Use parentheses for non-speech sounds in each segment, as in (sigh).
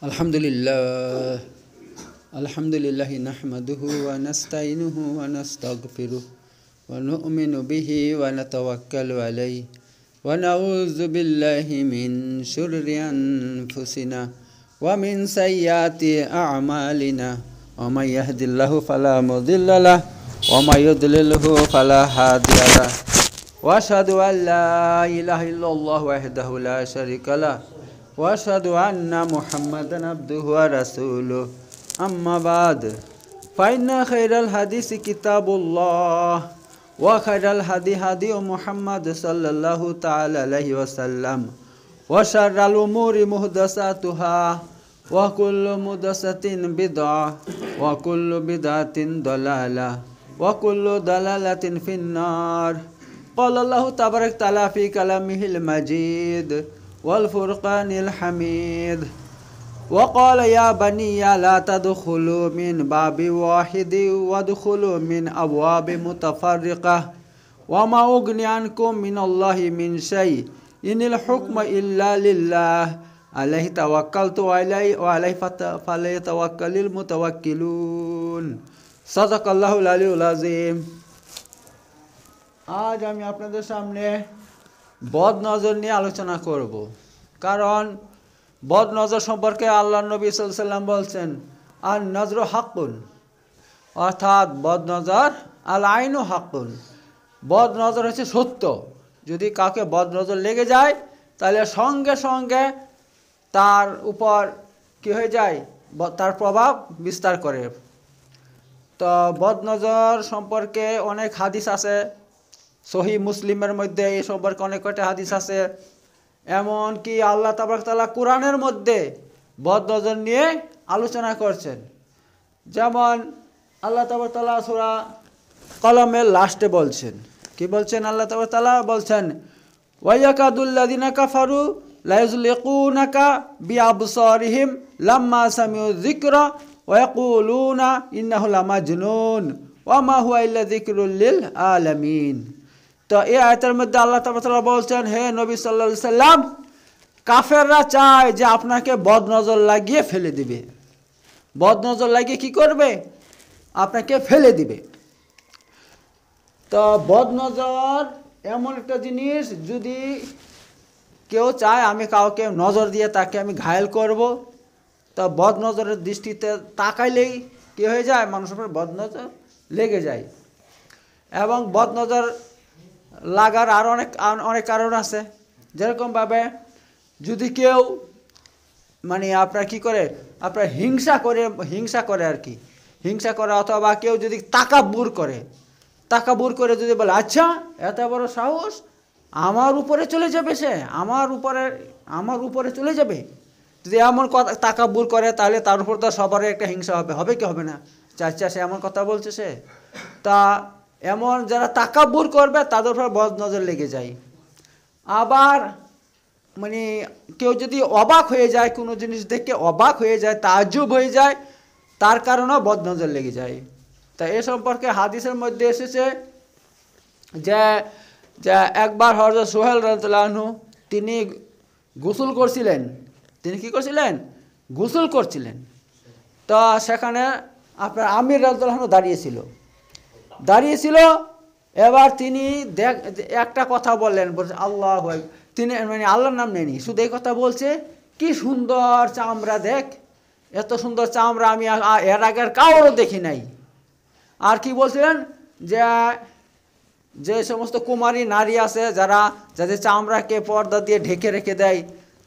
الحمد لله الحمد لله نحمده ونستعينه ونستغفره ونؤمن به ونتوكل عليه ونعوذ بالله من شر أنفسنا ومن سيئات أعمالنا ومن يهد الله فلا مضل له ومن يضلله فلا هادي له وأشهد أن لا إله إلا الله وحده لا شريك له وأشهد أن محمدا عبده ورسوله أما بعد فإن خير الحديث كتاب الله وخير الهدي هدي محمد صلى الله تعالى عليه وسلم وشر الأمور محدثاتها وكل محدثة بدعة وكل بدعة ضلالة وكل ضلالة في النار قال الله تبارك تعالى في كلامه المجيد والفرقان الحميد وقال يا بني لا تدخلوا من باب واحد وادخلوا من أبواب متفرقة وما أغني عنكم من الله من شيء إن الحكم إلا لله عليه توكلت وعليه, وعليه فليتوكل المتوكلون صدق الله العلي العظيم আজ আমি আপনাদের সামনে বদ নজর নিয়ে আলোচনা করব। কারণ বদ নজর সম্পর্কে আল্লাহ নবী সাল্লাম বলছেন আর নজর হাকুন অর্থাৎ বদ নজর আল আইনও হাকুন বদ নজর হচ্ছে সত্য যদি কাউকে বদ নজর লেগে যায় তাহলে সঙ্গে সঙ্গে তার উপর কি হয়ে যায় তার প্রভাব বিস্তার করে তো বদ নজর সম্পর্কে অনেক হাদিস আছে সহি মুসলিমের মধ্যে এই সম্পর্কে অনেক কয়টা হাদিস আছে এমনকি আল্লাহ তাবাকতালা কোরআনের মধ্যে বদ্ধজন নিয়ে আলোচনা করছেন যেমন আল্লাহ তাবাকতালা সুরা কলমের লাস্টে বলছেন কি বলছেন আল্লাহ তাবাকতালা বলছেন ওয়াইয়াকাদুল্লাদিনা কাফারু লাইজুলিকুনাকা বিআবসারিহিম লাম্মা সামিউ যিকরা ওয়াকুলুনা ইন্নাহু লামাজনুন ওয়া মা হুয়া ইল্লা যিকরুল লিল আলামিন তো এই আয়তের মধ্যে আল্লাহ তালা বলছেন হে নবী সাল্লা সাল্লাম কাফেররা চায় যে আপনাকে বদনজর লাগিয়ে ফেলে দিবে বদনজর লাগিয়ে কি করবে আপনাকে ফেলে দিবে তো বদনজর এমন একটা জিনিস যদি কেউ চায় আমি কাউকে নজর দিয়ে তাকে আমি ঘায়ল করব তো বদনজরের দৃষ্টিতে তাকাইলেই কী হয়ে যায় মানুষের বদ বদনজর লেগে যায় এবং বদনজর লাগার আর অনেক অনেক কারণ আছে যেরকমভাবে যদি কেউ মানে আপনার কি করে আপনার হিংসা করে হিংসা করে আর কি হিংসা করে অথবা কেউ যদি তাকাবুর করে তাকাবুর করে যদি বলে আচ্ছা এত বড় সাহস আমার উপরে চলে যাবে সে আমার উপরে আমার উপরে চলে যাবে যদি এমন কথা তাকাবুর করে তাহলে তার উপর তো সবারই একটা হিংসা হবে হবে কি হবে না আচ্ছা সে এমন কথা বলছে সে তা এমন যারা বোর করবে তাদের উপর বদ নজর লেগে যায় আবার মানে কেউ যদি অবাক হয়ে যায় কোনো জিনিস দেখে অবাক হয়ে যায় তাজুব হয়ে যায় তার কারণেও বদ নজর লেগে যায় তা এ সম্পর্কে হাদিসের মধ্যে এসেছে যে যে একবার হরজ সোহেল রাজু তিনি গোসল করছিলেন তিনি কি করছিলেন গোসল করছিলেন তো সেখানে আপনার আমির রাজু দাঁড়িয়েছিল দাঁড়িয়েছিল এবার তিনি দেখ একটা কথা বললেন বলছে আল্লাহ তিনি মানে আল্লাহর নাম নেয়নি শুধু এই কথা বলছে কি সুন্দর চামড়া দেখ এত সুন্দর চামড়া আমি এর আগের কারোরও দেখি নাই আর কি বলছিলেন যে যে সমস্ত কুমারী নারী আছে যারা যাদের চামড়াকে পর্দা দিয়ে ঢেকে রেখে দেয়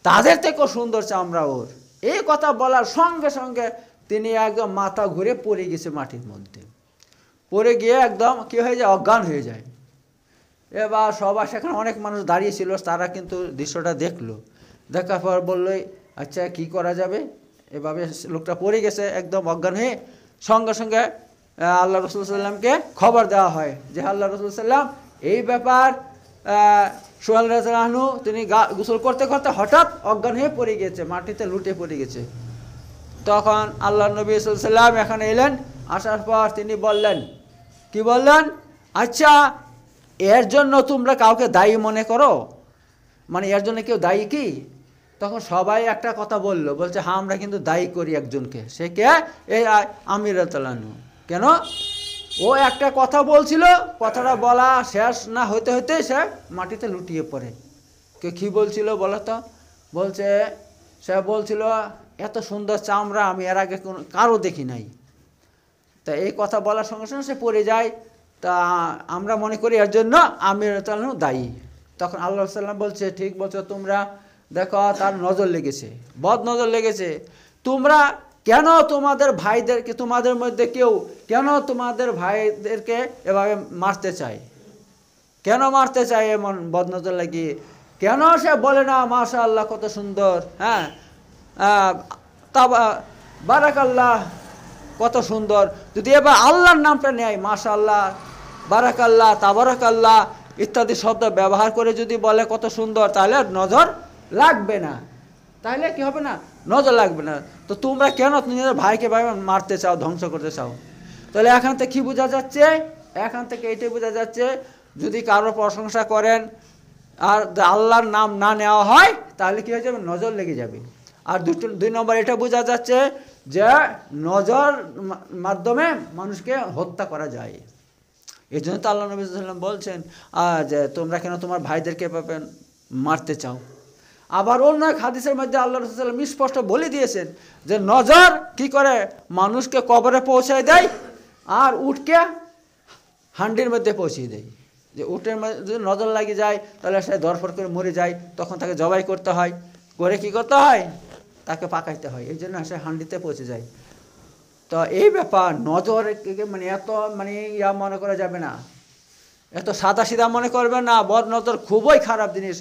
তাদের থেকেও সুন্দর চামড়া ওর এই কথা বলার সঙ্গে সঙ্গে তিনি একদম মাথা ঘুরে পড়ে গেছে মাটির মধ্যে পড়ে গিয়ে একদম কী হয়ে যায় অজ্ঞান হয়ে যায় এবার সবার সেখানে অনেক মানুষ দাঁড়িয়েছিল তারা কিন্তু দৃশ্যটা দেখলো দেখার পর বললোই আচ্ছা কি করা যাবে এভাবে লোকটা পড়ে গেছে একদম অজ্ঞান হয়ে সঙ্গে সঙ্গে আল্লাহ রসুল সাল্লামকে খবর দেওয়া হয় যে আল্লাহ রসুল সাল্লাম এই ব্যাপার সোহেল রাজু তিনি গোসল করতে করতে হঠাৎ অজ্ঞান হয়ে পড়ে গেছে মাটিতে লুটে পড়ে গেছে তখন আল্লাহ নবী সাল্লাম এখানে এলেন আসার পর তিনি বললেন কি বললেন আচ্ছা এর জন্য তোমরা কাউকে দায়ী মনে করো মানে এর জন্য কেউ দায়ী কি তখন সবাই একটা কথা বলল বলছে হ্যাঁ আমরা কিন্তু দায়ী করি একজনকে সে কে এই আমিরাতালানু কেন ও একটা কথা বলছিল কথাটা বলা শেষ না হইতে হইতে সে মাটিতে লুটিয়ে পড়ে কে কী বলছিল বলো তো বলছে সে বলছিল এত সুন্দর চামড়া আমি এর আগে কোনো কারো দেখি নাই তা এই কথা বলার সঙ্গে সঙ্গে সে পড়ে যায় তা আমরা মনে করি এর জন্য আমির দায়ী তখন আল্লাহ সাল্লাম বলছে ঠিক বলছো তোমরা দেখো তার নজর লেগেছে বদ নজর লেগেছে তোমরা কেন তোমাদের ভাইদেরকে তোমাদের মধ্যে কেউ কেন তোমাদের ভাইদেরকে এভাবে মারতে চায় কেন মারতে চায় এমন বদনজর লাগিয়ে কেন সে বলে না মাশাল্লাহ আল্লাহ কত সুন্দর হ্যাঁ তা বারাক আল্লাহ কত সুন্দর যদি এবার আল্লাহর নামটা নেয় মাশা আল্লাহ বারাকাল্লাহ তাবারাকাল্লাহ ইত্যাদি শব্দ ব্যবহার করে যদি বলে কত সুন্দর তাহলে নজর লাগবে না তাহলে কি হবে না নজর লাগবে না তো তোমরা কেন নিজের ভাইকে ভাই মারতে চাও ধ্বংস করতে চাও তাহলে এখান থেকে কী বোঝা যাচ্ছে এখান থেকে এটাই বোঝা যাচ্ছে যদি কারো প্রশংসা করেন আর আল্লাহর নাম না নেওয়া হয় তাহলে কী হয়ে যাবে নজর লেগে যাবে আর দুটো দুই নম্বর এটা বোঝা যাচ্ছে যে নজর মাধ্যমে মানুষকে হত্যা করা যায় এই জন্য তো আল্লাহ নবী সাল্লাম বলছেন যে তোমরা কেন তোমার ভাইদেরকে মারতে চাও আবার অন্য এক হাদিসের মধ্যে আল্লাহ রসুল্লাম স্পষ্ট বলে দিয়েছেন যে নজর কি করে মানুষকে কবরে পৌঁছায় দেয় আর উঠকে হান্ডির মধ্যে পৌঁছিয়ে দেয় যে উটের যদি নজর লাগে যায় তাহলে সে ধরফর করে মরে যায় তখন তাকে জবাই করতে হয় করে কি করতে হয় তাকে পাকাইতে হয় এই জন্য সে হান্ডিতে পচে যায় তো এই ব্যাপার নজর মানে এত মানে ইয়া মনে করা যাবে না এত সাদা সিধা মনে করবে না বদ নজর খুবই খারাপ জিনিস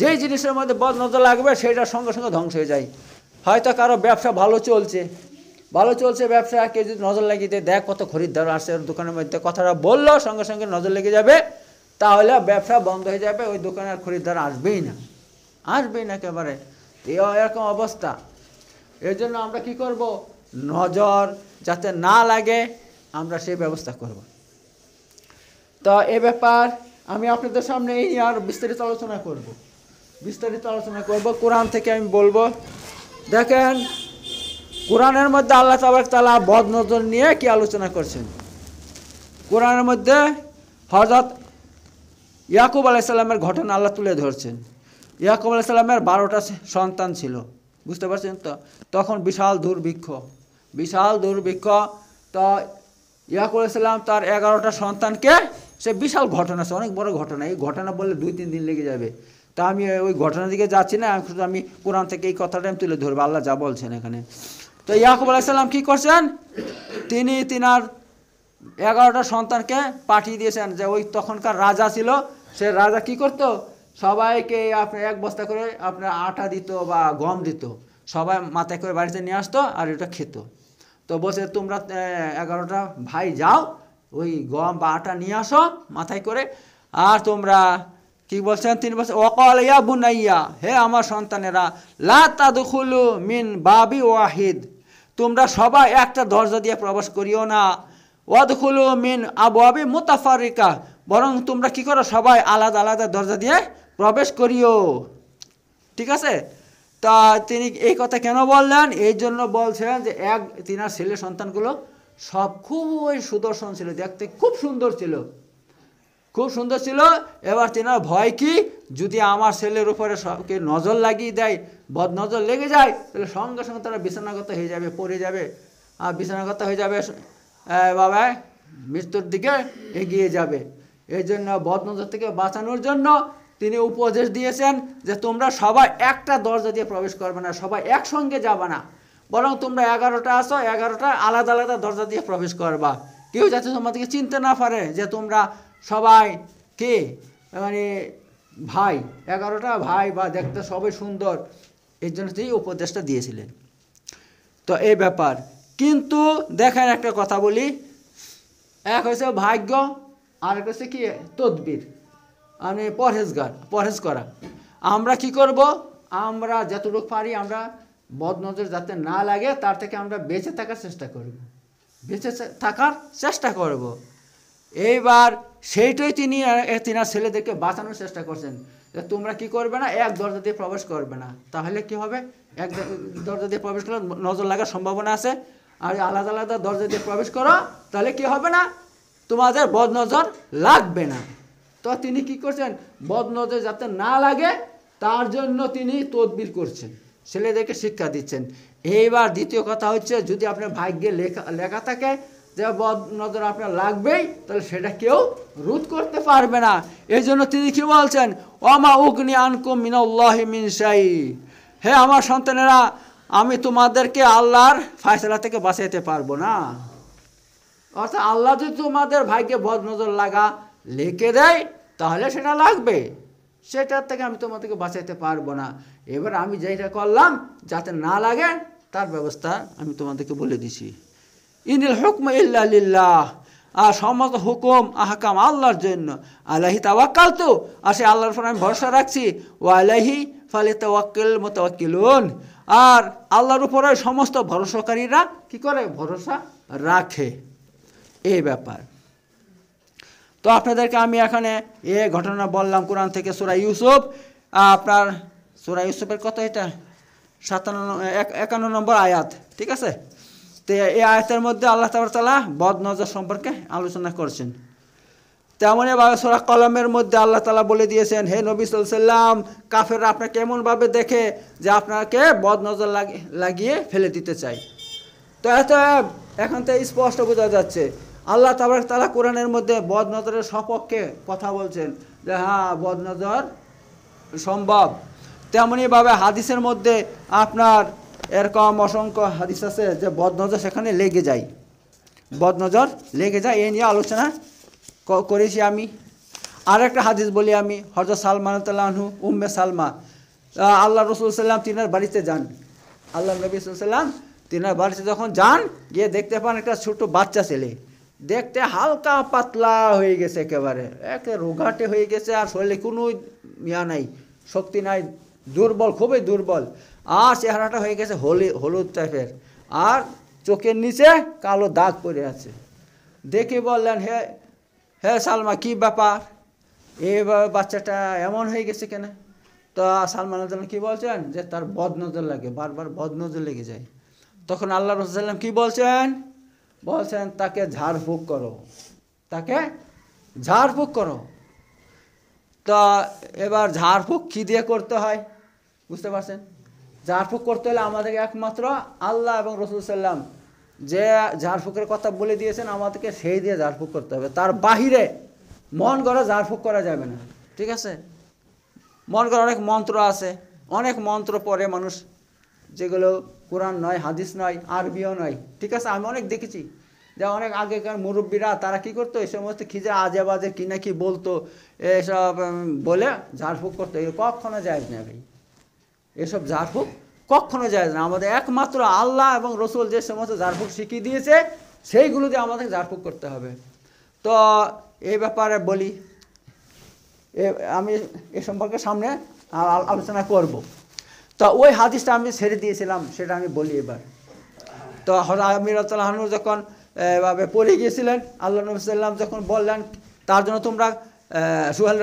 যেই জিনিসের মধ্যে বদ নজর লাগবে সেটা সঙ্গে সঙ্গে ধ্বংস হয়ে যায় হয়তো কারো ব্যবসা ভালো চলছে ভালো চলছে ব্যবসা কে যদি নজর লাগিয়ে দেয় দেখ কত খরিদ্দার আসছে দোকানের মধ্যে কথাটা বললো সঙ্গে সঙ্গে নজর লেগে যাবে তাহলে ব্যবসা বন্ধ হয়ে যাবে ওই দোকানের খরিদ্দার আসবেই না আসবেই না একেবারে এরকম অবস্থা এর জন্য আমরা কি করব নজর যাতে না লাগে আমরা সেই ব্যবস্থা করব তো এ ব্যাপার আমি আপনাদের সামনে এই নিয়ে আর বিস্তারিত আলোচনা করব বিস্তারিত আলোচনা করব কোরআন থেকে আমি বলবো দেখেন কোরআনের মধ্যে আল্লাহ তাবাক তালা বদনজর নিয়ে কি আলোচনা করছেন কোরআনের মধ্যে হজরত ইয়াকুব আলাইসাল্লামের ঘটনা আল্লাহ তুলে ধরছেন ইয়াকুব আলাইসাল্লামের বারোটা সন্তান ছিল বুঝতে পারছেন তো তখন বিশাল দুর্ভিক্ষ বিশাল দুর্ভিক্ষ তো ইয়াকুব আলাইসাল্লাম তার এগারোটা সন্তানকে সে বিশাল ঘটনা আছে অনেক বড় ঘটনা এই ঘটনা বললে দুই তিন দিন লেগে যাবে তা আমি ওই ঘটনার দিকে যাচ্ছি না শুধু আমি কোরআন থেকে এই কথাটা আমি তুলে ধরবো আল্লাহ যা বলছেন এখানে তো ইয়াকুব আলাইসাল্লাম কী করছেন তিনি তিনার এগারোটা সন্তানকে পাঠিয়ে দিয়েছেন যে ওই তখনকার রাজা ছিল সে রাজা কি করতো সবাইকে আপনি এক বস্তা করে আপনার আটা দিত বা গম দিত সবাই মাথায় করে বাড়িতে নিয়ে আসতো আর এটা খেত তো বসে তোমরা এগারোটা ভাই যাও ওই গম বা আটা নিয়ে আসো মাথায় করে আর তোমরা কি বলছেন তিনি বলছেন অকল ইয়া বুনাইয়া হে আমার সন্তানেরা লা মিন বাবি ওয়াহিদ তোমরা সবাই একটা দরজা দিয়ে প্রবেশ করিও না ওয়াদখুলু মিন আবু আবি মুতাফারিকা বরং তোমরা কি করো সবাই আলাদা আলাদা দরজা দিয়ে প্রবেশ করিও ঠিক আছে তা তিনি এই কথা কেন বললেন এই জন্য বলছেন যে এক তিনার ছেলে সন্তানগুলো সব খুবই সুদর্শন ছিল দেখতে খুব সুন্দর ছিল খুব সুন্দর ছিল এবার তিনার ভয় কি যদি আমার ছেলের উপরে সবকে নজর লাগিয়ে দেয় বদ নজর লেগে যায় তাহলে সঙ্গে সঙ্গে তারা বিছানাগত হয়ে যাবে পড়ে যাবে আর বিছানাগত হয়ে যাবে বাবা মৃত্যুর দিকে এগিয়ে যাবে এই জন্য বদ নজর থেকে বাঁচানোর জন্য তিনি উপদেশ দিয়েছেন যে তোমরা সবাই একটা দরজা দিয়ে প্রবেশ করবে না সবাই একসঙ্গে যাবে না বরং তোমরা এগারোটা আসো এগারোটা আলাদা আলাদা দরজা দিয়ে প্রবেশ করবা কেউ যাতে তোমাদেরকে চিনতে না পারে যে তোমরা সবাই কে মানে ভাই এগারোটা ভাই বা দেখতে সবাই সুন্দর এর জন্য তিনি উপদেশটা দিয়েছিলেন তো এই ব্যাপার কিন্তু দেখেন একটা কথা বলি এক হয়েছে ভাগ্য আর এক হচ্ছে কি তদ্বির মানে পরহেজগার পরহেজ করা আমরা কি করব আমরা যতটুকু পারি আমরা বদনজর যাতে না লাগে তার থেকে আমরা বেঁচে থাকার চেষ্টা করব বেঁচে থাকার চেষ্টা করব এইবার সেইটাই তিনি তিনার ছেলেদেরকে বাঁচানোর চেষ্টা করছেন যে তোমরা কি করবে না এক দরজা দিয়ে প্রবেশ করবে না তাহলে কি হবে এক দরজা দিয়ে প্রবেশ করলে নজর লাগার সম্ভাবনা আছে আর আলাদা আলাদা দরজা দিয়ে প্রবেশ করো তাহলে কি হবে না তোমাদের বদনজর লাগবে না তো তিনি কি করছেন বদনজর যাতে না লাগে তার জন্য তিনি তদবির করছেন ছেলেদেরকে শিক্ষা দিচ্ছেন এইবার দ্বিতীয় কথা হচ্ছে যদি আপনার ভাগ্যে লেখা লেখা থাকে যে বদ নজর আপনার লাগবেই তাহলে সেটা কেউ রোধ করতে পারবে না এই জন্য তিনি কি বলছেন অমা উগ্নি আনকু মিনাল্লাহ মিনসাই হে আমার সন্তানেরা আমি তোমাদেরকে আল্লাহর ফায়সলা থেকে বাঁচাইতে পারবো না অর্থাৎ আল্লাহ যদি তোমাদের ভাগ্যে বদ নজর লাগা লেখে দেয় তাহলে সেটা লাগবে সেটার থেকে আমি তোমাদেরকে বাঁচাইতে পারবো না এবার আমি যেটা করলাম যাতে না লাগে তার ব্যবস্থা আমি তোমাদেরকে বলে দিছি ইনিল হুকম ইল্লাহ আর সমস্ত হুকুম আহকাম আল্লাহর জন্য আল্লাহি তাওয়াক্কাল তো আর সে আল্লাহর ফোন আমি ভরসা রাখছি ও আল্লাহি ফালে তাওয়াক্কেল মোতাওয়াক্কিল আর আল্লাহর উপরে সমস্ত ভরসাকারীরা কি করে ভরসা রাখে এই ব্যাপার তো আপনাদেরকে আমি এখানে এ ঘটনা বললাম কোরআন থেকে সুরা ইউসুফ আপনার সুরা ইউসুফের কত এটা সাতান্ন একান্ন নম্বর আয়াত ঠিক আছে তো এই আয়াতের মধ্যে আল্লাহ তালা নজর সম্পর্কে আলোচনা করছেন তেমনইভাবে সোরা কলমের মধ্যে আল্লাহ তালা বলে দিয়েছেন হে নবী সাল্লাম কাফেররা আপনাকে এমনভাবে দেখে যে আপনাকে বদ নজর লাগিয়ে ফেলে দিতে চাই তো এত এখন তো স্পষ্ট বোঝা যাচ্ছে আল্লাহ তাবার তারা কোরআনের মধ্যে বদনজরের সপক্ষে কথা বলছেন যে হ্যাঁ বদনজর সম্ভব তেমনইভাবে হাদিসের মধ্যে আপনার এরকম অসংখ্য হাদিস আছে যে বদনজর সেখানে লেগে যায় বদনজর লেগে যায় এই নিয়ে আলোচনা করেছি আমি আর একটা হাদিস বলি আমি হজরত সালমান তাল্লাহু উম্মে সালমা আল্লাহ রসুল সাল্লাম তিনার বাড়িতে যান আল্লাহ নবী সাল্লাম তিনার বাড়িতে যখন যান গিয়ে দেখতে পান একটা ছোট বাচ্চা ছেলে দেখতে হালকা পাতলা হয়ে গেছে একেবারে একে রোগাটে হয়ে গেছে আর শরীরে কোনো ইয়া নাই শক্তি নাই দুর্বল খুবই দুর্বল আর চেহারাটা হয়ে গেছে হলি হলুদ টাইপের আর চোখের নিচে কালো দাগ পড়ে আছে দেখে বললেন হে হে সালমা কি ব্যাপার এইভাবে বাচ্চাটা এমন হয়ে গেছে কেন তো সালমান আল্লাহ কী বলছেন যে তার বদনজর লাগে বারবার বদনজর লেগে যায় তখন আল্লাহ রসাল্লাম কী বলছেন বলছেন তাকে ঝাড়ফুঁক করো তাকে ঝাড়ফুঁক করো তা এবার ঝাড়ফুঁক কী দিয়ে করতে হয় বুঝতে পারছেন ঝাড়ফুঁক করতে হলে আমাদেরকে একমাত্র আল্লাহ এবং রসুল সাল্লাম যে ঝাড়ফুঁকের কথা বলে দিয়েছেন আমাদেরকে সেই দিয়ে ঝাড়ফুঁক করতে হবে তার বাহিরে মন গড়া ঝাড়ফুঁক করা যাবে না ঠিক আছে মন গড়া অনেক মন্ত্র আছে অনেক মন্ত্র পরে মানুষ যেগুলো কোরআন নয় হাদিস নয় আরবিও নয় ঠিক আছে আমি অনেক দেখেছি যে অনেক আগেকার মুরব্বীরা তারা কি করতো এই সমস্ত খিজে আজে বাজে কি না কি বলতো এসব বলে ঝাড়ফুঁক করতো এগুলো কখনো যায় না ভাই এসব ঝাড়ফুঁক কখনো যায় না আমাদের একমাত্র আল্লাহ এবং রসুল যে সমস্ত ঝাড়ফুঁক শিখিয়ে দিয়েছে সেইগুলো দিয়ে আমাদের ঝাড়ফুঁক করতে হবে তো এই ব্যাপারে বলি আমি এ সম্পর্কে সামনে আলোচনা করব তো ওই হাদিসটা আমি ছেড়ে দিয়েছিলাম সেটা আমি বলি এবার তো আমির তালাহনু যখন এভাবে পড়ে গিয়েছিলেন আল্লাহ নবী যখন বললেন তার জন্য তোমরা সুহাল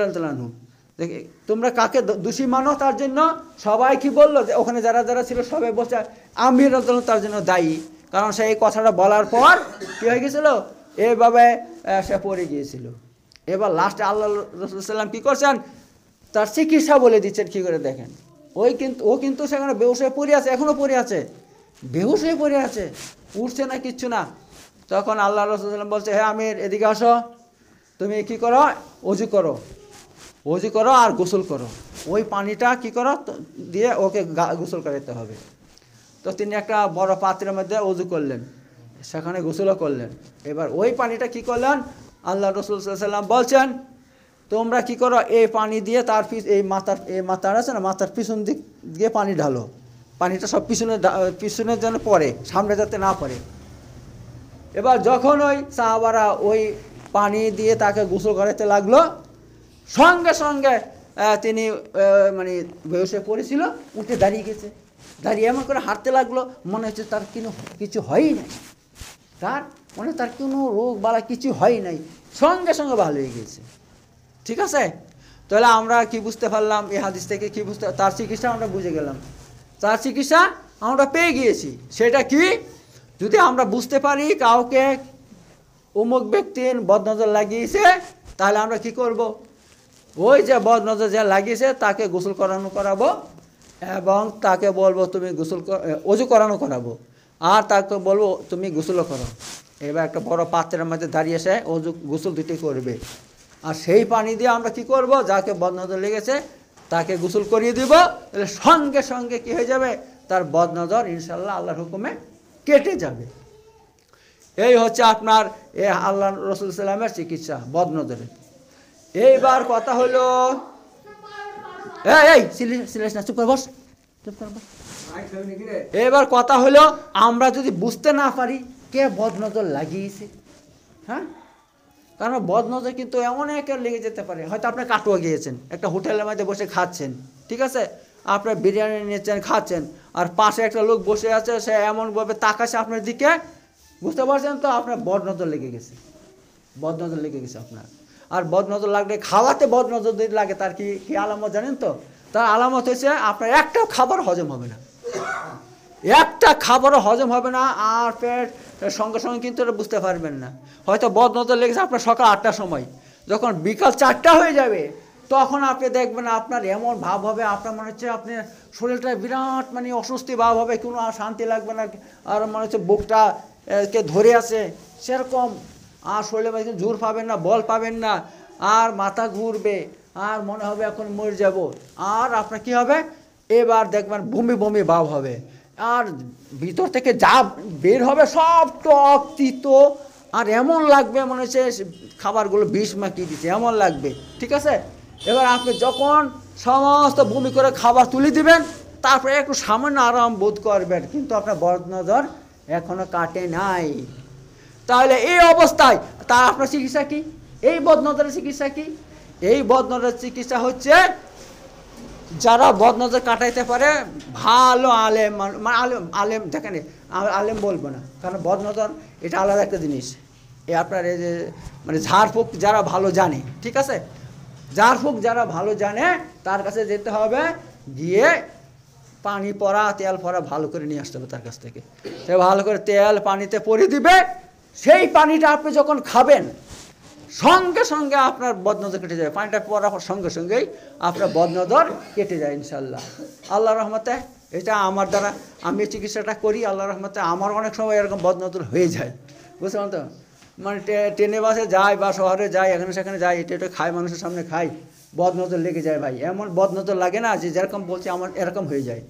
দেখি তোমরা কাকে দোষী মানো তার জন্য সবাই কি বললো যে ওখানে যারা যারা ছিল সবাই বসে আমির তার জন্য দায়ী কারণ সে এই কথাটা বলার পর কী হয়ে গেছিল এভাবে সে পড়ে গিয়েছিল এবার লাস্টে আল্লাহ রসুল্লাম কী করছেন তার চিকিৎসা বলে দিচ্ছেন কী করে দেখেন ওই কিন্তু ও কিন্তু সেখানে বেহুশ হয়ে পড়ে আছে এখনও পড়ে আছে বেহুশ হয়ে পড়ে আছে উঠছে না কিচ্ছু না তখন আল্লাহ রসুল্লাম বলছে হ্যাঁ আমি এদিকে আসো তুমি কি করো অজু করো অজু করো আর গোসল করো ওই পানিটা কি করো দিয়ে ওকে গোসল করাইতে হবে তো তিনি একটা বড় পাত্রের মধ্যে অজু করলেন সেখানে গোসলও করলেন এবার ওই পানিটা কি করলেন আল্লাহ রসুল সাল্লাম বলছেন তোমরা কি করো এই পানি দিয়ে তার পিছ এই মাথার এই মাথার আছে না মাথার পিছন দিক দিয়ে পানি ঢালো পানিটা সব পিছনে পিছনের জন্য পড়ে সামনে যাতে না পড়ে এবার যখন ওই সাহাবারা ওই পানি দিয়ে তাকে গোসল করাতে লাগলো সঙ্গে সঙ্গে তিনি মানে বয়সে পড়েছিল উঠে দাঁড়িয়ে গেছে দাঁড়িয়ে এমন করে হাঁটতে লাগলো মনে হচ্ছে তার কোনো কিছু হয়ই নাই তার মানে তার কোনো রোগ বালা কিছু হয় নাই সঙ্গে সঙ্গে ভালো হয়ে গেছে ঠিক আছে তাহলে আমরা কি বুঝতে পারলাম এই হাদিস থেকে কি বুঝতে তার চিকিৎসা আমরা বুঝে গেলাম তার চিকিৎসা আমরা পেয়ে গিয়েছি সেটা কি যদি আমরা বুঝতে পারি কাউকে অমুক ব্যক্তির বদনজর লাগিয়েছে তাহলে আমরা কি করব। ওই যে বদনজর যে লাগিয়েছে তাকে গোসল করানো করাবো এবং তাকে বলবো তুমি গোসল অজু করানো করাবো আর তাকে বলবো তুমি গোসলও করো এবার একটা বড় পাত্রের মাঝে দাঁড়িয়ে সে অজু গোসল দুটি করবে আর সেই পানি দিয়ে আমরা কি করব যাকে বদনজর লেগেছে তাকে গোসল করিয়ে দিব তাহলে সঙ্গে সঙ্গে কি হয়ে যাবে তার বদনজর ইনশাল্লাহ আল্লাহর হুকুমে কেটে যাবে এই হচ্ছে আপনার এ আল্লাহ রসুল সাল্লামের চিকিৎসা বদনজরের এইবার কথা হলো এই এবার কথা হলো আমরা যদি বুঝতে না পারি কে বদনজর লাগিয়েছে হ্যাঁ কারণ বদনজর কিন্তু এমন একের লেগে যেতে পারে হয়তো আপনি কাটুয়া গিয়েছেন একটা হোটেলের মধ্যে বসে খাচ্ছেন ঠিক আছে আপনার বিরিয়ানি নিয়েছেন খাচ্ছেন আর পাশে একটা লোক বসে আছে সে এমনভাবে তাকাছে আপনার দিকে বুঝতে পারছেন তো আপনার বদনজর লেগে গেছে বদনজর লেগে গেছে আপনার আর বদ নজর লাগলে খাওয়াতে বদনজর যদি লাগে তার কি কি আলামত জানেন তো তার আলামত হয়েছে আপনার একটাও খাবার হজম হবে না একটা খাবারও হজম হবে না আর পেট সঙ্গে সঙ্গে কিন্তু এটা বুঝতে পারবেন না হয়তো বদনজর লেগেছে আপনার সকাল আটটার সময় যখন বিকাল চারটা হয়ে যাবে তখন আপনি দেখবেন আপনার এমন ভাব হবে আপনার মনে হচ্ছে আপনার শরীরটা বিরাট মানে অস্বস্তি ভাব হবে কোনো আর শান্তি লাগবে না আর মনে হচ্ছে বুকটা কে ধরে আছে সেরকম আর শরীরে মানে জোর পাবেন না বল পাবেন না আর মাথা ঘুরবে আর মনে হবে এখন মরে যাব আর আপনার কি হবে এবার দেখবেন বমি বমি ভাব হবে আর ভিতর থেকে যা বের হবে সব টক তিতো আর এমন লাগবে মনে হচ্ছে খাবারগুলো বিষ মাখিয়ে দিতে এমন লাগবে ঠিক আছে এবার আপনি যখন সমস্ত ভূমি করে খাবার তুলে দিবেন তারপরে একটু সামান্য আরাম বোধ করবেন কিন্তু আপনার বদনজর এখনও কাটে নাই তাহলে এই অবস্থায় তা আপনার চিকিৎসা কি এই বদনজরের চিকিৎসা কি এই বদনজরের চিকিৎসা হচ্ছে যারা বদনজর কাটাইতে পারে ভালো আলেম মানে আলেম আলেম দেখেন আলেম বলবো না কারণ বদনজর এটা আলাদা একটা জিনিস এ আপনার এই যে মানে ঝাড়ফুঁক যারা ভালো জানে ঠিক আছে ঝাড়ফুঁক যারা ভালো জানে তার কাছে যেতে হবে গিয়ে পানি পরা তেল পরা ভালো করে নিয়ে আসতে হবে তার কাছ থেকে সে ভালো করে তেল পানিতে পরে দিবে সেই পানিটা আপনি যখন খাবেন সঙ্গে সঙ্গে আপনার বদনজর কেটে যাবে পানিটা পড়ার সঙ্গে সঙ্গেই আপনার বদনজর কেটে যায় ইনশাল্লাহ আল্লাহ রহমতে এটা আমার দ্বারা আমি চিকিৎসাটা করি আল্লাহ রহমতে আমার অনেক সময় এরকম বদনজর হয়ে যায় বুঝতে তো মানে ট্রেনে বাসে যায় বা শহরে যায় এখানে সেখানে যায় এটা এটা খায় মানুষের সামনে খায় বদনজর লেগে যায় ভাই এমন বদনজর লাগে না যে যেরকম বলছে আমার এরকম হয়ে যায়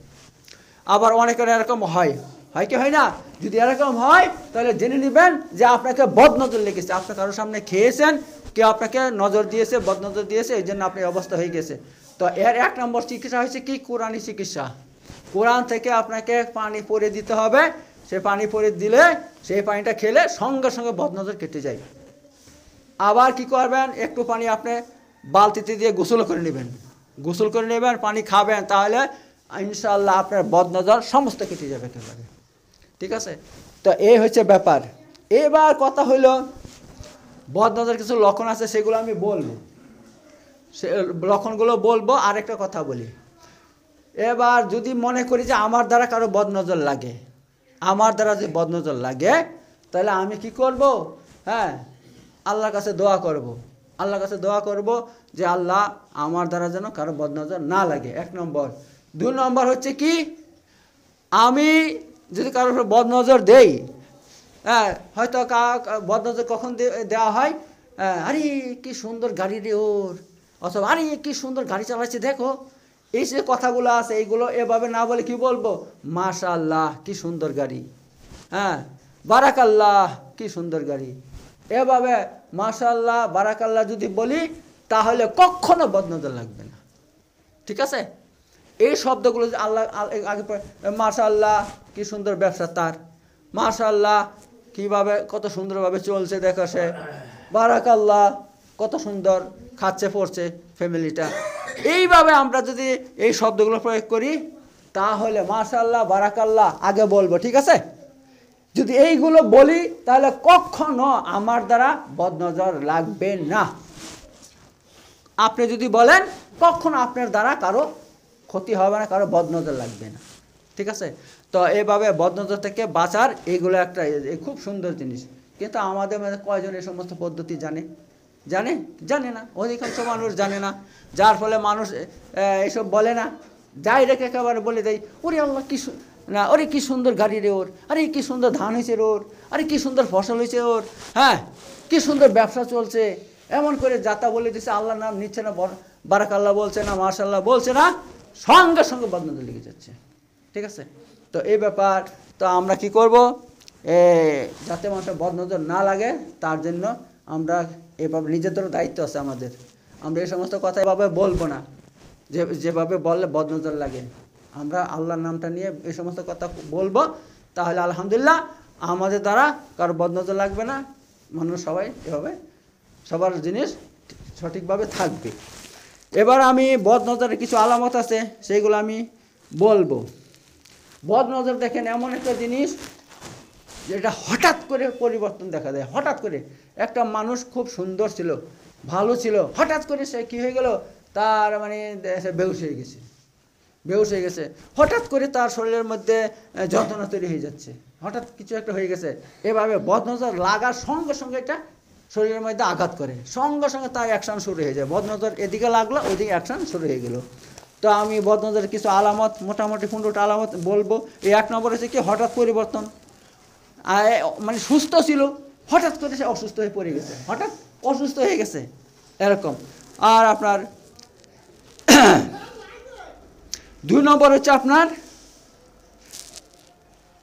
আবার অনেকের এরকম হয় হয় কি হয় না যদি এরকম হয় তাহলে জেনে নেবেন যে আপনাকে বদনজর লেগেছে আপনি কারোর সামনে খেয়েছেন কেউ আপনাকে নজর দিয়েছে বদনজর দিয়েছে এই জন্য আপনি অবস্থা হয়ে গেছে তো এর এক নম্বর চিকিৎসা হয়েছে কি কোরআনি চিকিৎসা কোরআন থেকে আপনাকে পানি পরে দিতে হবে সে পানি পরে দিলে সেই পানিটা খেলে সঙ্গে সঙ্গে বদনজর কেটে যায় আবার কি করবেন একটু পানি আপনি বালতিতে দিয়ে গোসল করে নেবেন গোসল করে নেবেন পানি খাবেন তাহলে ইনশাল্লাহ আপনার বদনজর সমস্ত কেটে যাবে একেবারে ঠিক আছে তো এই হচ্ছে ব্যাপার এবার কথা হইল বদনজর কিছু লক্ষণ আছে সেগুলো আমি বলবো সে লক্ষণগুলো বলবো আর একটা কথা বলি এবার যদি মনে করি যে আমার দ্বারা কারো বদনজর লাগে আমার দ্বারা যে বদনজর লাগে তাহলে আমি কি করব হ্যাঁ আল্লাহর কাছে দোয়া করব। আল্লাহর কাছে দোয়া করব যে আল্লাহ আমার দ্বারা যেন কারো বদনজর না লাগে এক নম্বর দু নম্বর হচ্ছে কি আমি যদি কারোর বদ বদনজর দেই হ্যাঁ হয়তো কা বদনজর কখন দেওয়া হয় হ্যাঁ, আরে কি সুন্দর গাড়ি রে ওর অথবা আরে কি সুন্দর গাড়ি চালাচ্ছে দেখো এই যে কথাগুলো আছে এইগুলো এভাবে না বলে কি বলবো মাশাল্লাহ কি সুন্দর গাড়ি হ্যাঁ বারাকাল্লাহ কি সুন্দর গাড়ি এভাবে মাশাল্লাহ বারাকাল্লাহ যদি বলি তাহলে কখনো বদনজর লাগবে না ঠিক আছে এই শব্দগুলো আল্লাহ আগে মাশাল্লাহ কি সুন্দর ব্যবসা তার মাশাল্লাহ কীভাবে কত সুন্দরভাবে চলছে দেখো সে আল্লাহ কত সুন্দর খাচ্ছে পড়ছে ফ্যামিলিটা এইভাবে আমরা যদি এই শব্দগুলো প্রয়োগ করি তাহলে মাশাল্লাহ বারাকাল্লাহ আগে বলবো ঠিক আছে যদি এইগুলো বলি তাহলে কখনো আমার দ্বারা বদনজর লাগবে না আপনি যদি বলেন কখনো আপনার দ্বারা কারো ক্ষতি হবে না কারো বদনজর লাগবে না ঠিক আছে তো এভাবে বদনজর থেকে বাঁচার এগুলো একটা খুব সুন্দর জিনিস কিন্তু আমাদের মধ্যে কয়জন এই সমস্ত পদ্ধতি জানে জানে জানে না অধিকাংশ মানুষ জানে না যার ফলে মানুষ এসব বলে না যাই রেখে একেবারে বলে দেয় ওরে আল্লাহ কী না ওরে কী সুন্দর গাড়ি রে ওর আরে কী সুন্দর ধান হয়েছে ওর আরে কী সুন্দর ফসল হয়েছে ওর হ্যাঁ কী সুন্দর ব্যবসা চলছে এমন করে যাতা বলে দিচ্ছে আল্লাহ নাম নিচ্ছে না বারাকাল্লাহ বলছে না মার্শাল্লাহ বলছে না সঙ্গে সঙ্গে বদনাদ লেগে যাচ্ছে ঠিক আছে তো এই ব্যাপার তো আমরা কি করব যাতে মানুষের বদনজর না লাগে তার জন্য আমরা এভাবে নিজেদেরও দায়িত্ব আছে আমাদের আমরা এই সমস্ত কথা এভাবে বলবো না যে যেভাবে বললে বদনজর লাগে আমরা আল্লাহর নামটা নিয়ে এই সমস্ত কথা বলবো তাহলে আলহামদুলিল্লাহ আমাদের দ্বারা কারো বদনজর লাগবে না মানুষ সবাই এভাবে সবার জিনিস সঠিকভাবে থাকবে এবার আমি বদনজরের কিছু আলামত আছে সেইগুলো আমি বলবো বদনজর দেখেন এমন একটা জিনিস যেটা হঠাৎ করে পরিবর্তন দেখা যায় হঠাৎ করে একটা মানুষ খুব সুন্দর ছিল ভালো ছিল হঠাৎ করে সে কী হয়ে গেল তার মানে সে বেউস হয়ে গেছে বেউস হয়ে গেছে হঠাৎ করে তার শরীরের মধ্যে যন্ত্রণা তৈরি হয়ে যাচ্ছে হঠাৎ কিছু একটা হয়ে গেছে এভাবে বদনজর লাগার সঙ্গে সঙ্গে এটা শরীরের মধ্যে আঘাত করে সঙ্গে সঙ্গে তার অ্যাকশান শুরু হয়ে যায় বদনজর এদিকে লাগলো ওইদিকে অ্যাকশান শুরু হয়ে গেলো তো আমি বদনজরের কিছু আলামত মোটামুটি ফুন্ডুট আলামত বলবো এই এক নম্বর হচ্ছে কি হঠাৎ পরিবর্তন মানে সুস্থ ছিল হঠাৎ করে সে অসুস্থ হয়ে পড়ে গেছে হঠাৎ অসুস্থ হয়ে গেছে এরকম আর আপনার (clears throat) দুই নম্বর হচ্ছে আপনার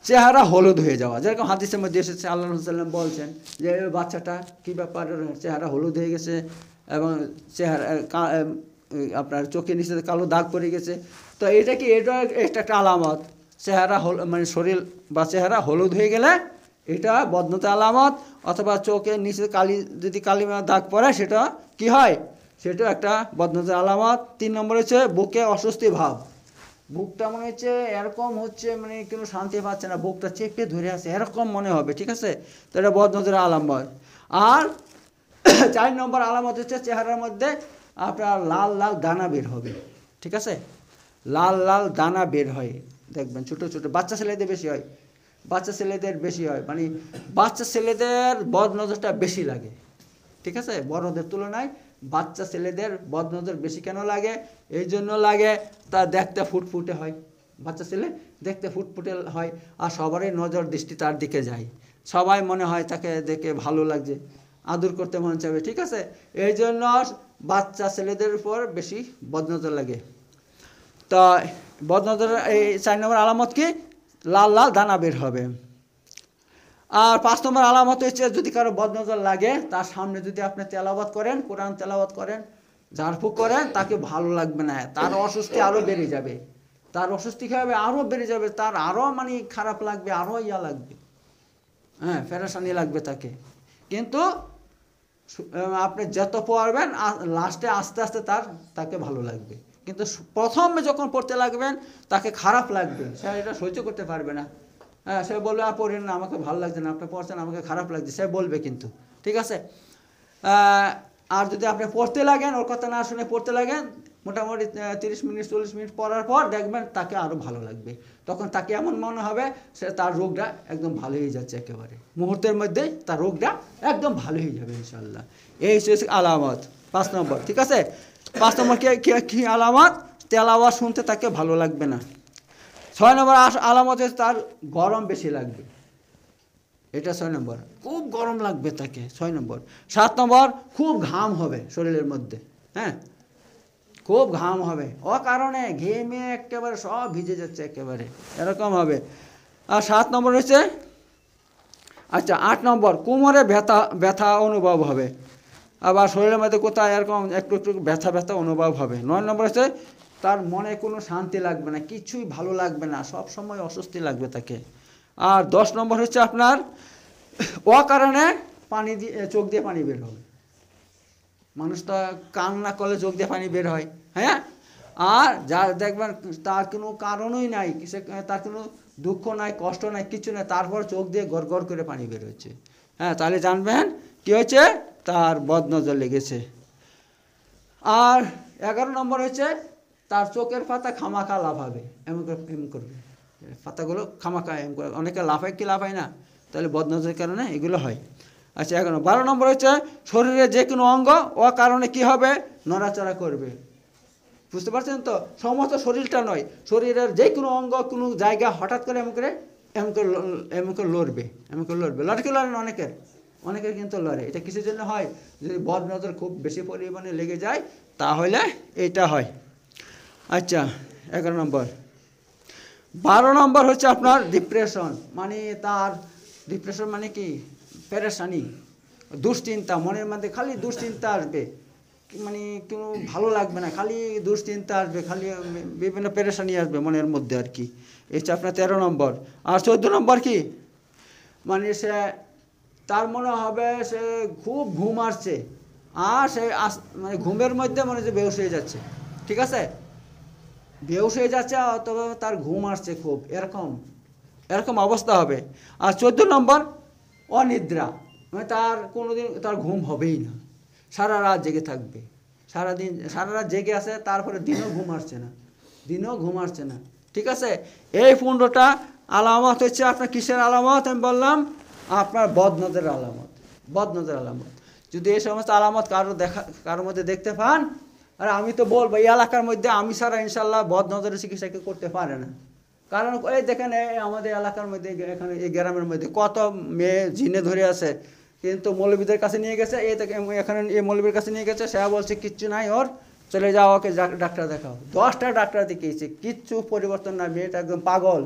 চেহারা হলুদ হয়ে যাওয়া যেরকম হাদিসের মধ্যে এসেছে আল্লাহ সাল্লাম বলছেন যে বাচ্চাটা কী ব্যাপার চেহারা হলুদ হয়ে গেছে এবং চেহারা আপনার চোখের নিচে কালো দাগ পড়ে গেছে তো এটা কি এটা একটা আলামত চেহারা হল মানে শরীর বা চেহারা হলুদ হয়ে গেলে এটা বদনতা আলামত অথবা চোখের নিচে কালি যদি কালী দাগ পড়ে সেটা কি হয় সেটা একটা বদনতা আলামত তিন নম্বর হচ্ছে বুকে অস্বস্তি ভাব বুকটা মনে হচ্ছে এরকম হচ্ছে মানে কোনো শান্তি পাচ্ছে না বুকটা চেপে ধরে আছে এরকম মনে হবে ঠিক আছে তো এটা বদনজরের আলামত আর (coughs) চার নম্বর আলামত হচ্ছে চেহারার মধ্যে আপনার লাল লাল দানা বের হবে ঠিক আছে লাল লাল দানা বের হয় দেখবেন ছোট ছোট বাচ্চা ছেলেদের বেশি হয় বাচ্চা ছেলেদের বেশি হয় মানে বাচ্চা ছেলেদের বদ নজরটা বেশি লাগে ঠিক আছে বড়দের তুলনায় বাচ্চা ছেলেদের বদ নজর বেশি কেন লাগে এই জন্য লাগে তা দেখতে ফুটফুটে হয় বাচ্চা ছেলে দেখতে ফুটফুটে হয় আর সবারই নজর দৃষ্টি তার দিকে যায় সবাই মনে হয় তাকে দেখে ভালো লাগছে আদর করতে মন চাবে ঠিক আছে এই জন্য বাচ্চা ছেলেদের উপর বেশি বদনজর লাগে তা বদনজর এই চার নম্বর আলামত কি লাল লাল দানা বের হবে আর পাঁচ নম্বর আলামত হচ্ছে যদি কারো বদনজর লাগে তার সামনে যদি আপনি তেলাবাদ করেন কোরআন তেলাবাদ করেন ঝাড়ফুঁক করেন তাকে ভালো লাগবে না তার অস্বস্তি আরও বেড়ে যাবে তার অস্বস্তি হবে আরও বেড়ে যাবে তার আরও মানে খারাপ লাগবে আরও ইয়া লাগবে হ্যাঁ ফেরাসানি লাগবে তাকে কিন্তু আপনি যত পড়বেন লাস্টে আস্তে আস্তে তার তাকে ভালো লাগবে কিন্তু প্রথমে যখন পড়তে লাগবেন তাকে খারাপ লাগবে সে এটা সহ্য করতে পারবে না হ্যাঁ সে বলবে আর পড়েন না আমাকে ভালো লাগছে না আপনি পড়ছেন আমাকে খারাপ লাগছে সে বলবে কিন্তু ঠিক আছে আর যদি আপনি পড়তে লাগেন ওর কথা না শুনে পড়তে লাগেন মোটামুটি তিরিশ মিনিট চল্লিশ মিনিট পরার পর দেখবেন তাকে আরও ভালো লাগবে তখন তাকে এমন মনে হবে সে তার রোগটা একদম ভালো হয়ে যাচ্ছে একেবারে মুহূর্তের মধ্যে তার রোগটা একদম ভালো হয়ে যাবে ইনশাল্লাহ এই হচ্ছে আলামত পাঁচ নম্বর ঠিক আছে পাঁচ নম্বর কে কী আলামত আওয়াজ শুনতে তাকে ভালো লাগবে না ছয় নম্বর আলামতে তার গরম বেশি লাগবে এটা ছয় নম্বর খুব গরম লাগবে তাকে ছয় নম্বর সাত নম্বর খুব ঘাম হবে শরীরের মধ্যে হ্যাঁ খুব ঘাম হবে অকারণে ঘেমে একেবারে সব ভিজে যাচ্ছে একেবারে এরকম হবে আর সাত নম্বর হচ্ছে আচ্ছা আট নম্বর কোমরে ব্যথা ব্যথা অনুভব হবে আবার শরীরের মধ্যে কোথায় এরকম একটু একটু ব্যথা ব্যথা অনুভব হবে নয় নম্বর হচ্ছে তার মনে কোনো শান্তি লাগবে না কিছুই ভালো লাগবে না সব সময় অস্বস্তি লাগবে তাকে আর দশ নম্বর হচ্ছে আপনার অকারণে পানি দিয়ে চোখ দিয়ে পানি বের হবে মানুষ তো কান না করলে চোখ দিয়ে পানি বের হয় হ্যাঁ আর যা দেখবেন তার কোনো কারণই নাই সে তার কোনো দুঃখ নাই কষ্ট নাই কিছু নাই তারপর চোখ দিয়ে গড় করে পানি বের হচ্ছে হ্যাঁ তাহলে জানবেন কী হয়েছে তার বদনজর লেগেছে আর এগারো নম্বর হচ্ছে তার চোখের পাতা খামাখা লাভ হবে এমন করে এম করবে পাতাগুলো খামাখা এম করে অনেকে লাফায় কি লাফায় না তাহলে বদনজরের কারণে এগুলো হয় আচ্ছা এগারো বারো নম্বর হচ্ছে শরীরে যে কোনো অঙ্গ ও কারণে কি হবে নড়াচড়া করবে বুঝতে পারছেন তো সমস্ত শরীরটা নয় শরীরের যে কোনো অঙ্গ কোনো জায়গা হঠাৎ করে এমন করে এমন করে এমন করে লড়বে এমন করে লড়বে লড়কে লড়েন অনেকের অনেকের কিন্তু লড়ে এটা কিসের জন্য হয় যদি বদ নজর খুব বেশি পরিমাণে লেগে যায় তাহলে এটা হয় আচ্ছা এগারো নম্বর বারো নম্বর হচ্ছে আপনার ডিপ্রেশন মানে তার ডিপ্রেশন মানে কি পেরেশানি দুশ্চিন্তা মনের মধ্যে খালি দুশ্চিন্তা আসবে মানে কোনো ভালো লাগবে না খালি দুশ্চিন্তা আসবে খালি বিভিন্ন পেরেশানি আসবে মনের মধ্যে আর কি এটা আপনার তেরো নম্বর আর চোদ্দো নম্বর কি মানে সে তার মনে হবে সে খুব ঘুম আসছে আর সে আস মানে ঘুমের মধ্যে মনে হচ্ছে বেউস হয়ে যাচ্ছে ঠিক আছে বেউস হয়ে যাচ্ছে অথবা তার ঘুম আসছে খুব এরকম এরকম অবস্থা হবে আর চোদ্দো নম্বর অনিদ্রা মানে তার কোনো দিন তার ঘুম হবেই না সারা রাত জেগে থাকবে সারাদিন সারা রাত জেগে আসে তারপরে দিনও ঘুম আসছে না দিনও ঘুম আসছে না ঠিক আছে এই পুণ্ডটা আলামত হচ্ছে আপনার কিসের আলামত আমি বললাম আপনার বদনদের আলামত বদনদের আলামত যদি এই সমস্ত আলামত কারো দেখা কারোর মধ্যে দেখতে পান আর আমি তো বলবো এই এলাকার মধ্যে আমি সারা ইনশাল্লাহ বদনজরের চিকিৎসা করতে পারে না কারণ এই দেখেন এই আমাদের এলাকার মধ্যে এখানে এই গ্রামের মধ্যে কত মেয়ে ঝিনে ধরে আছে কিন্তু মৌলবীদের কাছে নিয়ে গেছে এই এখানে এই মৌলবীর কাছে নিয়ে গেছে সে বলছে কিচ্ছু নাই ওর চলে যাওয়া ওকে ডাক্তার দেখাও দশটা ডাক্তার দেখিয়েছে কিচ্ছু পরিবর্তন না মেয়েটা একদম পাগল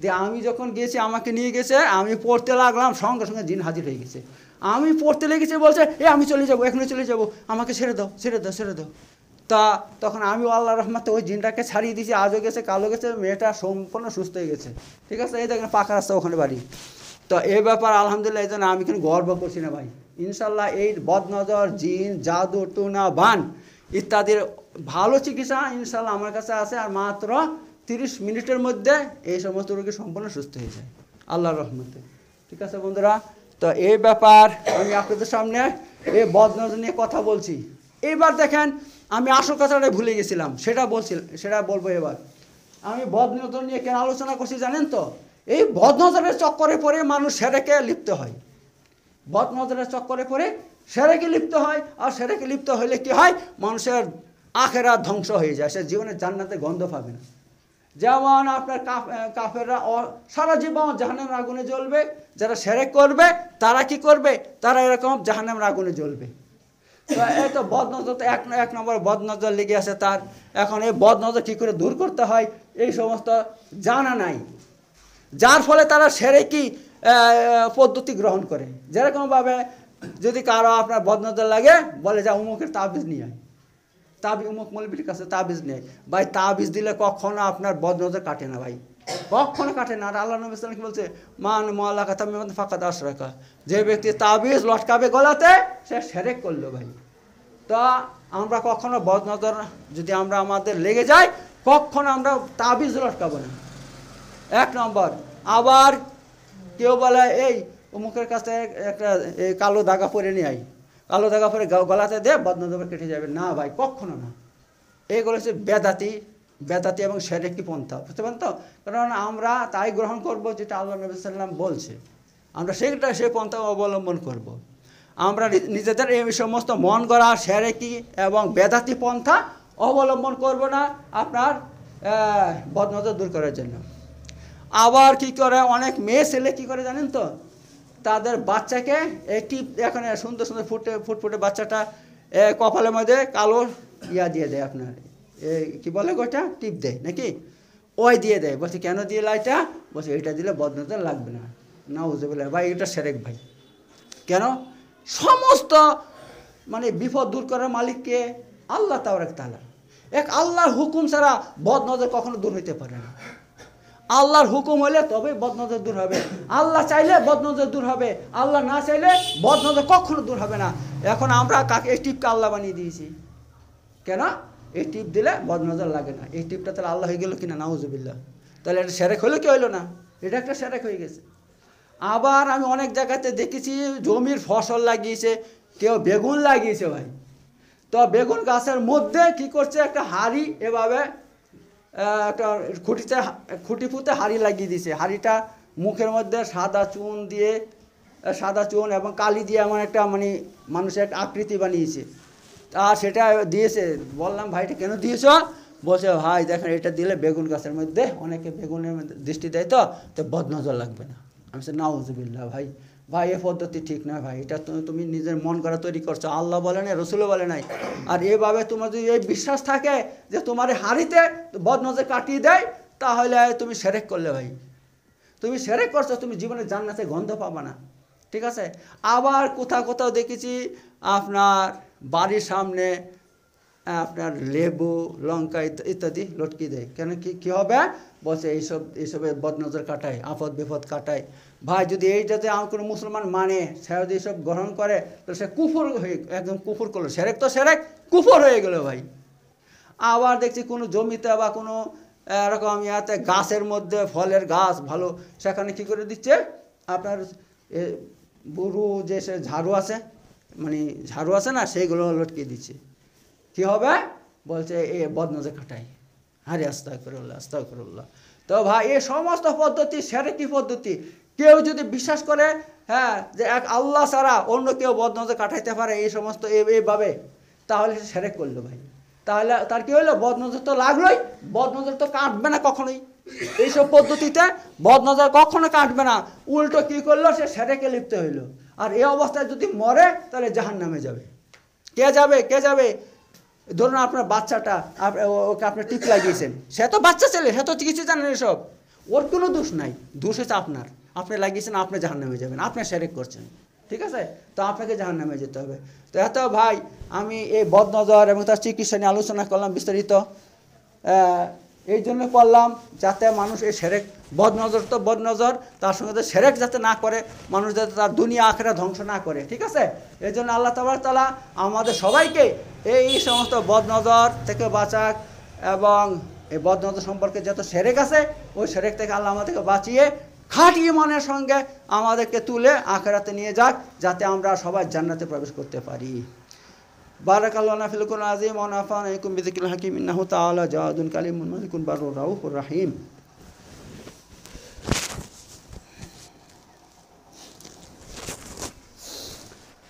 দিয়ে আমি যখন গেছি আমাকে নিয়ে গেছে আমি পড়তে লাগলাম সঙ্গে সঙ্গে দিন হাজির হয়ে গেছে আমি পড়তে লেগেছে বলছে এ আমি চলে যাবো এখানে চলে যাবো আমাকে ছেড়ে দাও ছেড়ে দাও ছেড়ে দাও তা তখন আমি আল্লাহ রহমাতে ওই জিনটাকে ছাড়িয়ে দিয়েছি আজও গেছে কালো গেছে মেয়েটা সম্পূর্ণ সুস্থ হয়ে গেছে ঠিক আছে এই দেখেন পাকা রাস্তা ওখানে বাড়ি তো এই ব্যাপার আলহামদুলিল্লাহ এই জন্য আমি কিন্তু গর্ব করছি না ভাই ইনশাল্লাহ এই বদনজর জিন জাদু টুনা বান ইত্যাদির ভালো চিকিৎসা ইনশাল্লাহ আমার কাছে আছে আর মাত্র তিরিশ মিনিটের মধ্যে এই সমস্ত রোগী সম্পূর্ণ সুস্থ হয়ে যায় আল্লাহ রহমতে ঠিক আছে বন্ধুরা তো এই ব্যাপার আমি আপনাদের সামনে এই বদনজর নিয়ে কথা বলছি এবার দেখেন আমি আসল কথাটাই ভুলে গেছিলাম সেটা বলছি সেটা বলবো এবার আমি বদনতা নিয়ে কেন আলোচনা করছি জানেন তো এই বদনজরের চক্করে পড়ে মানুষ সেরেকে লিপ্ত হয় বদনজরের চক্করে পড়ে সেরেকে লিপ্ত হয় আর সেরেকে লিপ্ত হলে কি হয় মানুষের আখেরা ধ্বংস হয়ে যায় সে জীবনে জান্নাতে গন্ধ পাবে না যেমন আপনার কাফেররা সারা জীবন জাহানাম আগুনে জ্বলবে যারা সেরেক করবে তারা কি করবে তারা এরকম জাহানাম আগুনে জ্বলবে তো এই তো বদনজর তো এক এক নম্বর বদনজর লেগে আছে তার এখন এই বদনজর কী করে দূর করতে হয় এই সমস্ত জানা নাই যার ফলে তারা সেরে কি পদ্ধতি গ্রহণ করে যেরকমভাবে যদি কারো আপনার বদনজর লাগে বলে যা উমুকের তাবিজ নিয়ে আয় তাবিজ উমুক মলবির কাছে তাবিজ নেয় ভাই তাবিজ দিলে কখনো আপনার বদনজর কাটে না ভাই কখনো কাটে না আর আল্লাহ নবী কি বলছে মান মোয়াল্লা মধ্যে ফাঁকা দাস রাখা যে ব্যক্তি তাবিজ লটকাবে গলাতে সে সেরেক করলো ভাই তা আমরা কখনো বদনজর যদি আমরা আমাদের লেগে যাই কখনো আমরা তাবিজ লটকাবো না এক নম্বর আবার কেউ বলে এই অমুকের কাছে একটা কালো দাগা পরে নিয়ে আই কালো দাগা পরে গলাতে দে বদনজর কেটে যাবে না ভাই কখনো না এগুলো হচ্ছে বেদাতি বেদাতি এবং সের একটি পন্থা বুঝতে পারেন তো কারণ আমরা তাই গ্রহণ করব যেটা আল্লাহ নবী সাল্লাম বলছে আমরা সেটা সেই পন্থা অবলম্বন করব। আমরা নিজেদের এই সমস্ত মন গড়া সেরেকি এবং বেদাতি পন্থা অবলম্বন করব না আপনার বদনজর দূর করার জন্য আবার কি করে অনেক মেয়ে ছেলে কি করে জানেন তো তাদের বাচ্চাকে একটি এখানে সুন্দর সুন্দর ফুটে ফুটফুটে বাচ্চাটা কপালের মধ্যে কালো ইয়া দিয়ে দেয় আপনার কি বলে গোটা টিপ দেয় নাকি ওই দিয়ে দেয় বলছে কেন দিয়ে লাইটা বলছে এটা দিলে বদনতা লাগবে না না উজেবিল্লা ভাই এটা সেরেক ভাই কেন সমস্ত মানে বিপদ দূর করার মালিককে আল্লাহ এক তালা এক আল্লাহর হুকুম ছাড়া বদনজর কখনো দূর হইতে পারে না আল্লাহর হুকুম হলে তবে বদনজর দূর হবে আল্লাহ চাইলে বদনজর দূর হবে আল্লাহ না চাইলে বদনজর কখনো দূর হবে না এখন আমরা কাকে টিপকে আল্লাহ বানিয়ে দিয়েছি কেন এই টিপ দিলে বদনজর লাগে না এই টিপটা তাহলে আল্লাহ হয়ে গেলো কিনা নাউজুবিল্লা তাহলে এটা সেরেক হলো কি হইলো না এটা একটা সেরেক হয়ে গেছে আবার আমি অনেক জায়গাতে দেখেছি জমির ফসল লাগিয়েছে কেউ বেগুন লাগিয়েছে ভাই তো বেগুন গাছের মধ্যে কি করছে একটা হাড়ি এভাবে একটা খুঁটিতে খুঁটি ফুঁতে হাড়ি লাগিয়ে দিয়েছে হাড়িটা মুখের মধ্যে সাদা চুন দিয়ে সাদা চুন এবং কালি দিয়ে এমন একটা মানে মানুষের একটা আকৃতি বানিয়েছে তা সেটা দিয়েছে বললাম ভাইটা কেন দিয়েছ বলছে ভাই দেখেন এটা দিলে বেগুন গাছের মধ্যে অনেকে বেগুনের মধ্যে দৃষ্টি দেয় তো তো বদনজর লাগবে না আমি সে নাউজবিল্লা ভাই ভাই এ পদ্ধতি ঠিক নয় ভাই এটা তুমি নিজের মন করা তৈরি করছো আল্লাহ বলে নাই রসুলও বলে নাই আর এভাবে তোমার যদি এই বিশ্বাস থাকে যে তোমার হাড়িতে বদনজর কাটিয়ে দেয় তাহলে তুমি সেরেক করলে ভাই তুমি সেরেক করছো তুমি জীবনে জান্নাতে গন্ধ পাবা না ঠিক আছে আবার কোথাও কোথাও দেখেছি আপনার বাড়ির সামনে আপনার লেবু লঙ্কা ইত্যাদি লটকি দেয় কেন কি কী হবে বসে এইসব এইসবের বদনজর কাটায় আপদ বিপদ কাটায় ভাই যদি এই যাতে আমার কোনো মুসলমান মানে সে যদি এইসব গ্রহণ করে তাহলে সে কুফর হয়ে একদম কুফুর করলো সেরেক তো সেরেক কুফর হয়ে গেল ভাই আবার দেখছি কোনো জমিতে বা কোনো এরকম ইয়াতে গাছের মধ্যে ফলের গাছ ভালো সেখানে কি করে দিচ্ছে আপনার বুরু যে সে ঝাড়ু আছে মানে ঝাড়ু আছে না সেইগুলো লটকে দিচ্ছে কি হবে বলছে এ বদনজে খাটাই আরে আস্তা করল্লা আস্তা করল্লা তো ভাই এ সমস্ত পদ্ধতি কি পদ্ধতি কেউ যদি বিশ্বাস করে হ্যাঁ যে এক আল্লাহ ছাড়া অন্য কেউ বদনজে কাটাইতে পারে এই সমস্ত এইভাবে তাহলে সে সেরে করলো ভাই তাহলে তার কি হলো বদনজর তো লাগলোই বদনজর তো কাটবে না কখনোই এইসব পদ্ধতিতে বদনজর কখনো কাটবে না উল্টো কি করলো সে সেরেকে লিপ্ত হইলো আর এই অবস্থায় যদি মরে তাহলে জাহান নামে যাবে কে যাবে কে যাবে ধরুন আপনার বাচ্চাটা ওকে আপনার টিপ লাগিয়েছেন সে তো বাচ্চা ছেলে সে তো চিকিৎসা জানেন এসব ওর কোনো দোষ নাই দোষ হচ্ছে আপনার আপনি লাগিয়েছেন আপনি জাহান নামে যাবেন আপনি সেরেক করছেন ঠিক আছে তো আপনাকে জাহান নামে যেতে হবে তো এত ভাই আমি এই বদনজর এবং তার চিকিৎসা নিয়ে আলোচনা করলাম বিস্তারিত এই জন্য করলাম যাতে মানুষ এই সেরেক বদনজর তো বদনজর তার সঙ্গে তো সেরেক যাতে না করে মানুষ যাতে তার দুনিয়া আখেরা ধ্বংস না করে ঠিক আছে এই জন্য আল্লাহ তাবার তালা আমাদের সবাইকে এই সমস্ত বদনজর থেকে বাঁচাক এবং এই বদনজর সম্পর্কে যত সেরেক আছে ওই সেরেক থেকে আল্লাহ আমাদেরকে বাঁচিয়ে খাটি মনের সঙ্গে আমাদেরকে তুলে আখেরাতে নিয়ে যাক যাতে আমরা সবাই জান্নাতে প্রবেশ করতে পারি بارك الله لنا في القرآن العظيم ونفعنا بكم بذكر الحكيم إنه تعالى جاد كريم ملك بر روح الرحيم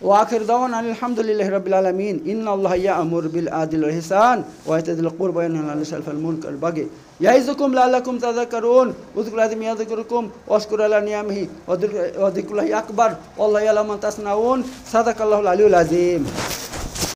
وآخر دعوانا الحمد لله رب العالمين إن الله يأمر بالعدل والإحسان ذي القربى وينهى عن الفحشاء والمنكر والبغي يعظكم لعلكم تذكرون اذكروا الله يذكركم واشكروا على نعمه وذكر الله أكبر والله يعلم ما تصنعون صدق الله العلي العظيم